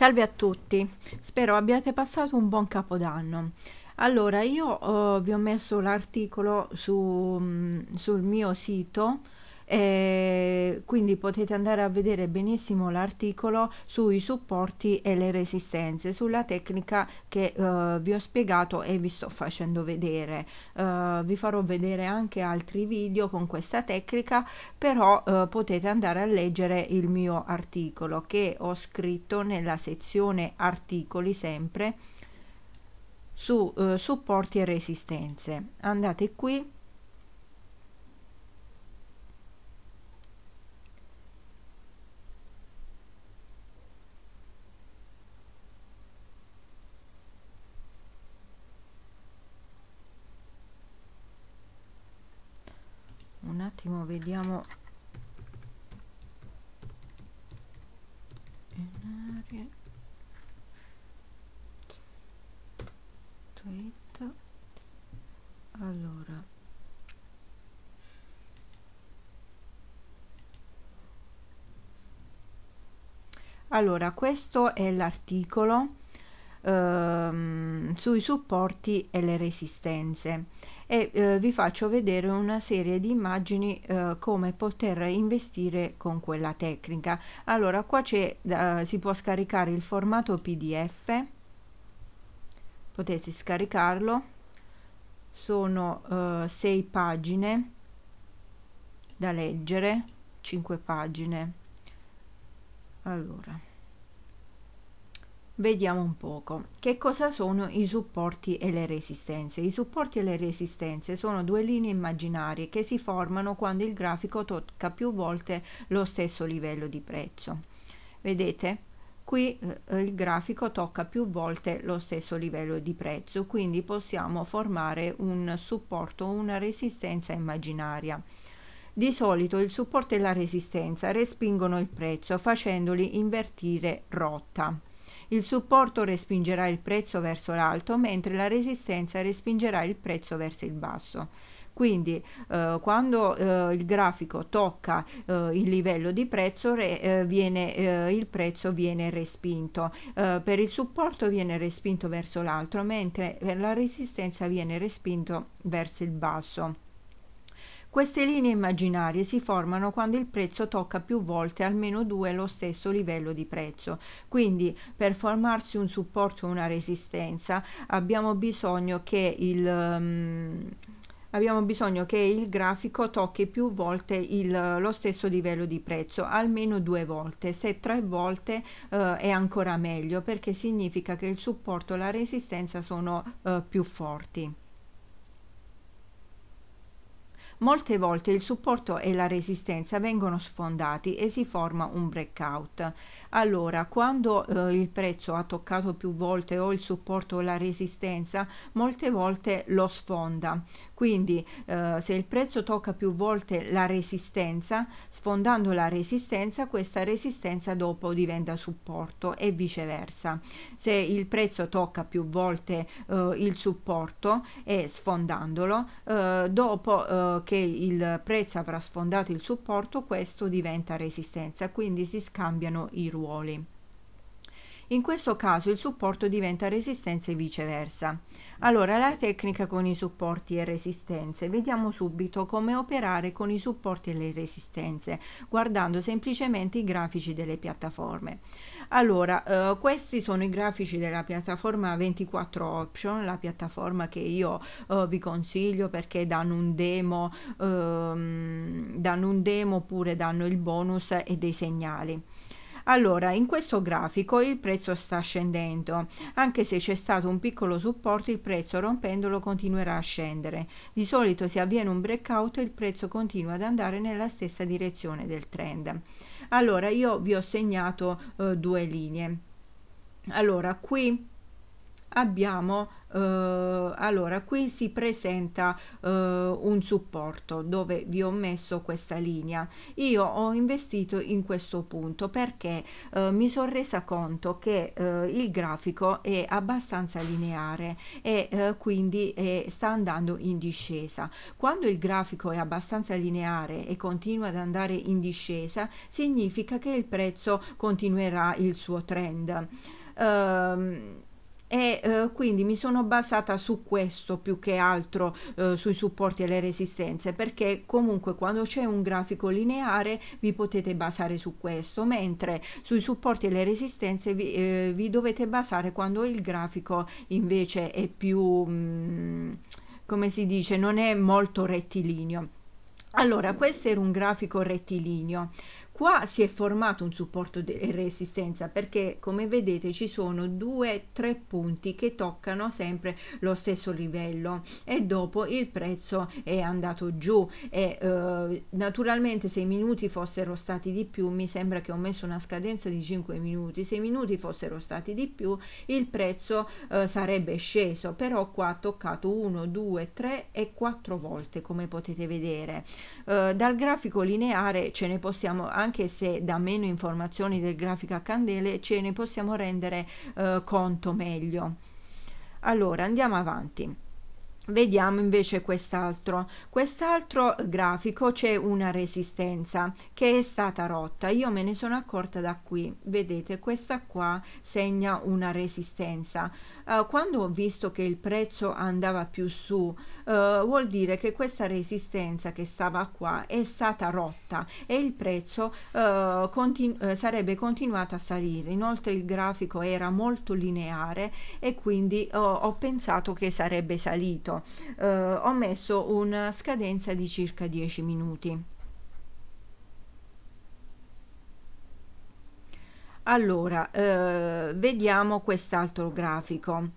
Salve a tutti, spero abbiate passato un buon capodanno. Allora, io eh, vi ho messo l'articolo su, mm, sul mio sito eh, quindi potete andare a vedere benissimo l'articolo sui supporti e le resistenze sulla tecnica che eh, vi ho spiegato e vi sto facendo vedere eh, vi farò vedere anche altri video con questa tecnica però eh, potete andare a leggere il mio articolo che ho scritto nella sezione articoli sempre su eh, supporti e resistenze andate qui attimo vediamo tweet allora allora questo è l'articolo ehm, sui supporti e le resistenze e eh, vi faccio vedere una serie di immagini eh, come poter investire con quella tecnica allora qua c'è eh, si può scaricare il formato pdf potete scaricarlo sono eh, sei pagine da leggere 5 pagine allora Vediamo un poco che cosa sono i supporti e le resistenze. I supporti e le resistenze sono due linee immaginarie che si formano quando il grafico tocca più volte lo stesso livello di prezzo. Vedete? Qui eh, il grafico tocca più volte lo stesso livello di prezzo, quindi possiamo formare un supporto o una resistenza immaginaria. Di solito il supporto e la resistenza respingono il prezzo facendoli invertire rotta il supporto respingerà il prezzo verso l'alto, mentre la resistenza respingerà il prezzo verso il basso. Quindi eh, quando eh, il grafico tocca eh, il livello di prezzo, re, eh, viene, eh, il prezzo viene respinto. Eh, per il supporto viene respinto verso l'alto, mentre per la resistenza viene respinto verso il basso. Queste linee immaginarie si formano quando il prezzo tocca più volte almeno due lo stesso livello di prezzo. Quindi per formarsi un supporto e una resistenza abbiamo bisogno che il... Um, abbiamo bisogno che il grafico tocchi più volte il, lo stesso livello di prezzo, almeno due volte, se tre volte eh, è ancora meglio perché significa che il supporto e la resistenza sono eh, più forti. Molte volte il supporto e la resistenza vengono sfondati e si forma un breakout. Allora, quando eh, il prezzo ha toccato più volte o il supporto o la resistenza, molte volte lo sfonda quindi eh, se il prezzo tocca più volte la resistenza sfondando la resistenza questa resistenza dopo diventa supporto e viceversa se il prezzo tocca più volte eh, il supporto e sfondandolo eh, dopo eh, che il prezzo avrà sfondato il supporto questo diventa resistenza quindi si scambiano i ruoli in questo caso il supporto diventa resistenza e viceversa. Allora, la tecnica con i supporti e resistenze. Vediamo subito come operare con i supporti e le resistenze, guardando semplicemente i grafici delle piattaforme. Allora, eh, questi sono i grafici della piattaforma 24 Option, la piattaforma che io eh, vi consiglio perché danno un demo, ehm, danno un demo oppure danno il bonus e dei segnali. Allora, in questo grafico il prezzo sta scendendo, anche se c'è stato un piccolo supporto il prezzo rompendolo continuerà a scendere. Di solito se avviene un breakout il prezzo continua ad andare nella stessa direzione del trend. Allora, io vi ho segnato eh, due linee. Allora, qui abbiamo Uh, allora qui si presenta uh, un supporto dove vi ho messo questa linea io ho investito in questo punto perché uh, mi sono resa conto che il grafico è abbastanza lineare e quindi è, sta andando in discesa quando il grafico è abbastanza lineare e continua ad andare in discesa significa che il prezzo continuerà il suo trend ehm, e eh, quindi mi sono basata su questo più che altro eh, sui supporti e le resistenze perché comunque quando c'è un grafico lineare vi potete basare su questo mentre sui supporti e le resistenze vi, eh, vi dovete basare quando il grafico invece è più mh, mm, come si dice non è molto rettilineo allora questo era un grafico rettilineo Qua si è formato un supporto di resistenza perché come vedete ci sono due tre punti che toccano sempre lo stesso livello e dopo il prezzo è andato giù e eh, naturalmente se i minuti fossero stati di più mi sembra che ho messo una scadenza di 5 minuti se i minuti fossero stati di più il prezzo eh, sarebbe sceso però qua ha toccato 1 2 3 e 4 volte come potete vedere eh, dal grafico lineare ce ne possiamo anche anche se da meno informazioni del grafico a candele ce ne possiamo rendere eh, conto meglio. Allora andiamo avanti. Vediamo invece quest'altro. Quest'altro grafico c'è una resistenza che è stata rotta. Io me ne sono accorta da qui. Vedete, questa qua segna una resistenza. Uh, quando ho visto che il prezzo andava più su, uh, vuol dire che questa resistenza che stava qua è stata rotta e il prezzo uh, continu sarebbe continuato a salire. Inoltre il grafico era molto lineare e quindi ho pensato che sarebbe salito eh, ho messo una scadenza di circa 10 minuti allora eh, vediamo quest'altro grafico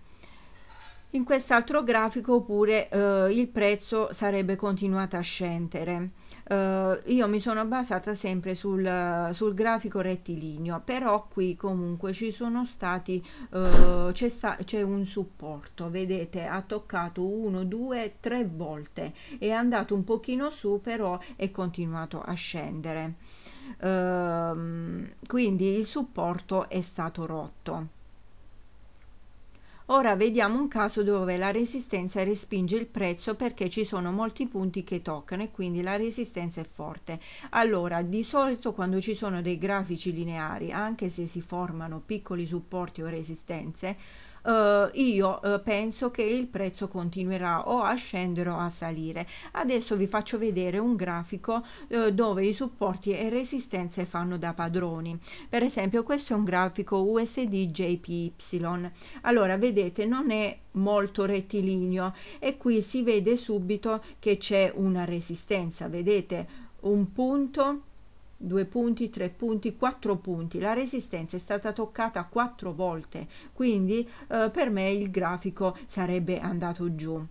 in quest'altro grafico pure eh, il prezzo sarebbe continuato a scendere eh, io mi sono basata sempre sul, sul, grafico rettilineo però qui comunque ci sono stati eh, c'è, sta, un supporto vedete ha toccato 1 2 3 volte è andato un pochino su però è continuato a scendere ehm, quindi il supporto è stato rotto Ora vediamo un caso dove la resistenza respinge il prezzo perché ci sono molti punti che toccano e quindi la resistenza è forte. Allora, di solito quando ci sono dei grafici lineari, anche se si formano piccoli supporti o resistenze, eh, io eh, penso che il prezzo continuerà o a scendere o a salire. Adesso vi faccio vedere un grafico eh, dove i supporti e resistenze fanno da padroni. Per esempio questo è un grafico USD JPY. Allora vedete non è molto rettilineo e qui si vede subito che c'è una resistenza, vedete un punto due punti, tre punti, quattro punti. La resistenza è stata toccata quattro volte, quindi eh, per me il grafico sarebbe andato giù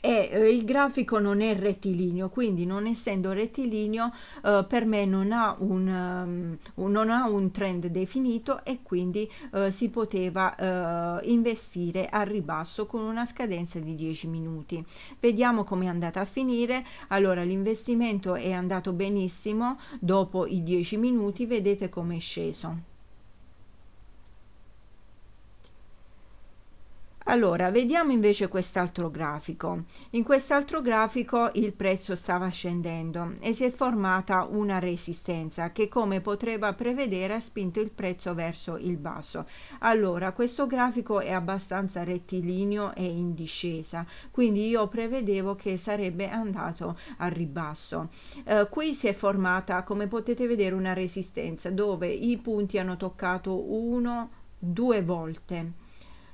e eh, il grafico non è rettilineo quindi non essendo rettilineo eh, per me non ha, un, um, non ha, un, trend definito e quindi eh, si poteva eh, investire al ribasso con una scadenza di 10 minuti vediamo come è andata a finire allora l'investimento è andato benissimo dopo i 10 minuti vedete come è sceso Allora, vediamo invece quest'altro grafico. In quest'altro grafico il prezzo stava scendendo e si è formata una resistenza che come potrebbe prevedere ha spinto il prezzo verso il basso. Allora, questo grafico è abbastanza rettilineo e in discesa, quindi io prevedevo che sarebbe andato al ribasso. Eh, qui si è formata, come potete vedere, una resistenza dove i punti hanno toccato uno, due volte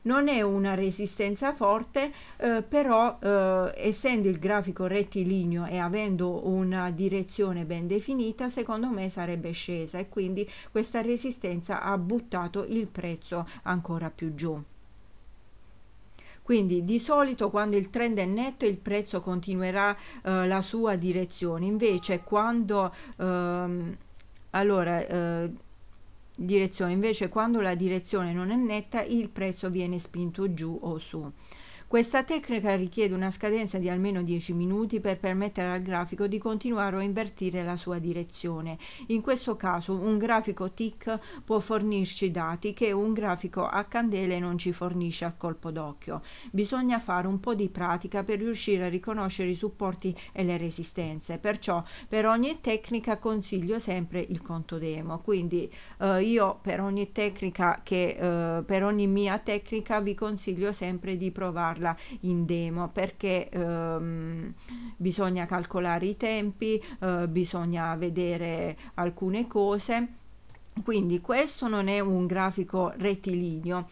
non è una resistenza forte eh, però eh, essendo il grafico rettilineo e avendo una direzione ben definita secondo me sarebbe scesa e quindi questa resistenza ha buttato il prezzo ancora più giù quindi di solito quando il trend è netto il prezzo continuerà eh, la sua direzione invece quando ehm, allora eh, direzione invece quando la direzione non è netta il prezzo viene spinto giù o su questa tecnica richiede una scadenza di almeno 10 minuti per permettere al grafico di continuare o invertire la sua direzione. In questo caso un grafico TIC può fornirci dati che un grafico a candele non ci fornisce a colpo d'occhio. Bisogna fare un po' di pratica per riuscire a riconoscere i supporti e le resistenze, perciò per ogni tecnica consiglio sempre il conto demo. Quindi eh, io per ogni tecnica che eh, per ogni mia tecnica vi consiglio sempre di provarla metterla in demo perché ehm, bisogna calcolare i tempi, eh, bisogna vedere alcune cose. Quindi questo non è un grafico rettilineo,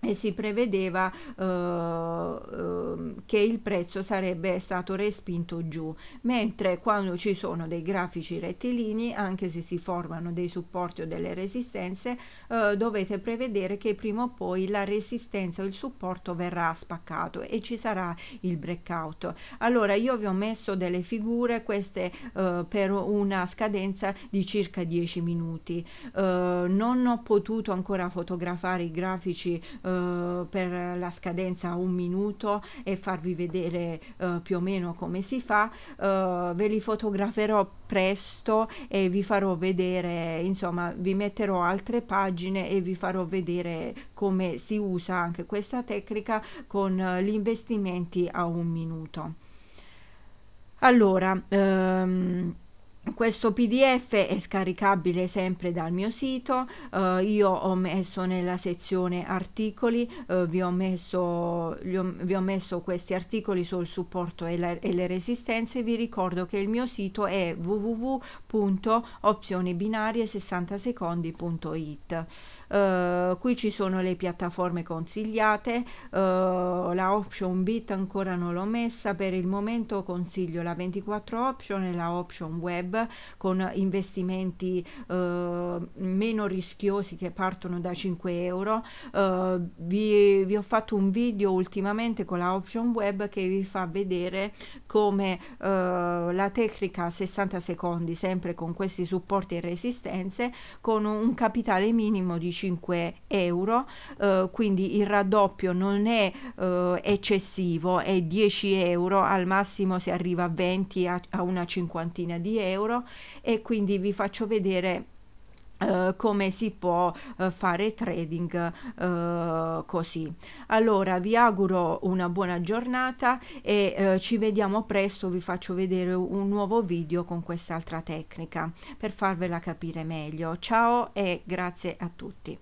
e si prevedeva uh, uh, che il prezzo sarebbe stato respinto giù, mentre quando ci sono dei grafici rettilini, anche se si formano dei supporti o delle resistenze, uh, dovete prevedere che prima o poi la resistenza o il supporto verrà spaccato e ci sarà il breakout. Allora io vi ho messo delle figure, queste eh, per una scadenza di circa 10 minuti. non ho potuto ancora fotografare i grafici eh, per la scadenza un minuto e farvi vedere eh, più o meno come si fa eh, ve li fotograferò presto e vi farò vedere insomma vi metterò altre pagine e vi farò vedere come si usa anche questa tecnica con eh, gli investimenti a un minuto allora ehm, questo pdf è scaricabile sempre dal mio sito eh, io ho messo nella sezione articoli eh, vi, ho messo, ho, vi, ho messo, questi articoli sul supporto e, la, e, le resistenze vi ricordo che il mio sito è www.opzionibinarie60secondi.it eh, qui ci sono le piattaforme consigliate uh, la option bit ancora non l'ho messa per il momento consiglio la 24 option e la option web con investimenti uh, meno rischiosi che partono da 5 euro vi, vi, ho fatto un video ultimamente con la option web che vi fa vedere come la tecnica 60 secondi sempre con questi supporti e resistenze con un capitale minimo di 25 euro eh, quindi il raddoppio non è eh, eccessivo è 10 euro al massimo si arriva a 20 a, a una cinquantina di euro e quindi vi faccio vedere Uh, come si può uh, fare trading uh, così allora vi auguro una buona giornata e ci vediamo presto vi faccio vedere un nuovo video con quest'altra tecnica per farvela capire meglio ciao e grazie a tutti